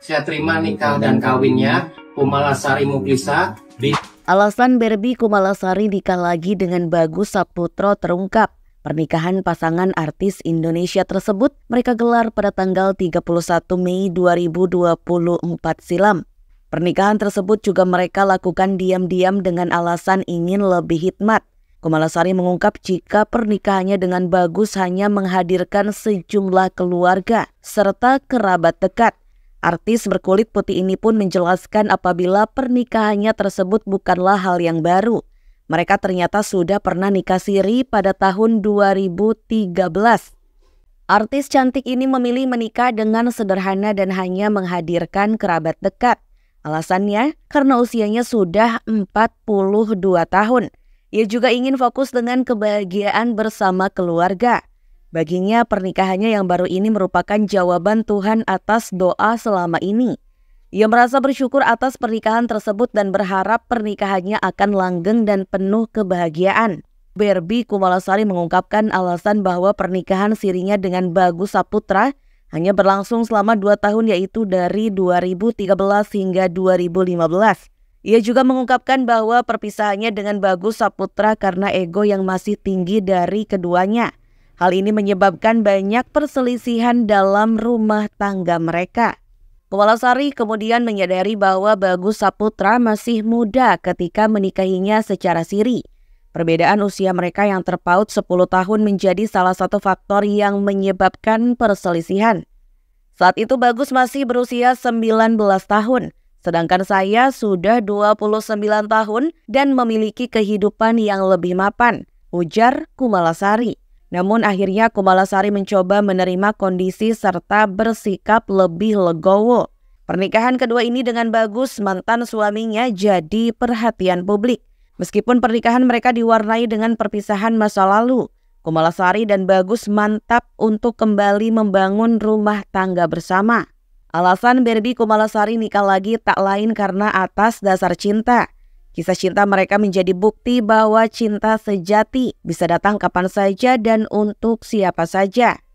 Saya terima nikah dan kawinnya Kumalasari Muglisa di Alasan Berbi Kumalasari nikah lagi dengan Bagus Saputro terungkap. Pernikahan pasangan artis Indonesia tersebut mereka gelar pada tanggal 31 Mei 2024 silam. Pernikahan tersebut juga mereka lakukan diam-diam dengan alasan ingin lebih hikmat. Kumalasari mengungkap jika pernikahannya dengan bagus hanya menghadirkan sejumlah keluarga serta kerabat dekat. Artis berkulit putih ini pun menjelaskan apabila pernikahannya tersebut bukanlah hal yang baru. Mereka ternyata sudah pernah nikah siri pada tahun 2013. Artis cantik ini memilih menikah dengan sederhana dan hanya menghadirkan kerabat dekat. Alasannya karena usianya sudah 42 tahun. Ia juga ingin fokus dengan kebahagiaan bersama keluarga. Baginya pernikahannya yang baru ini merupakan jawaban Tuhan atas doa selama ini. Ia merasa bersyukur atas pernikahan tersebut dan berharap pernikahannya akan langgeng dan penuh kebahagiaan. Berbi Kumalasari mengungkapkan alasan bahwa pernikahan sirinya dengan Bagus Saputra hanya berlangsung selama dua tahun yaitu dari 2013 hingga 2015. Ia juga mengungkapkan bahwa perpisahannya dengan Bagus Saputra karena ego yang masih tinggi dari keduanya. Hal ini menyebabkan banyak perselisihan dalam rumah tangga mereka. Kepala Sari kemudian menyadari bahwa Bagus Saputra masih muda ketika menikahinya secara siri. Perbedaan usia mereka yang terpaut 10 tahun menjadi salah satu faktor yang menyebabkan perselisihan. Saat itu Bagus masih berusia 19 tahun, sedangkan saya sudah 29 tahun dan memiliki kehidupan yang lebih mapan, ujar Kumalasari. Namun akhirnya Kumalasari mencoba menerima kondisi serta bersikap lebih legowo. Pernikahan kedua ini dengan bagus mantan suaminya jadi perhatian publik. Meskipun pernikahan mereka diwarnai dengan perpisahan masa lalu, Kumalasari dan Bagus mantap untuk kembali membangun rumah tangga bersama. Alasan Berbi Kumalasari nikah lagi tak lain karena atas dasar cinta. Kisah cinta mereka menjadi bukti bahwa cinta sejati bisa datang kapan saja dan untuk siapa saja.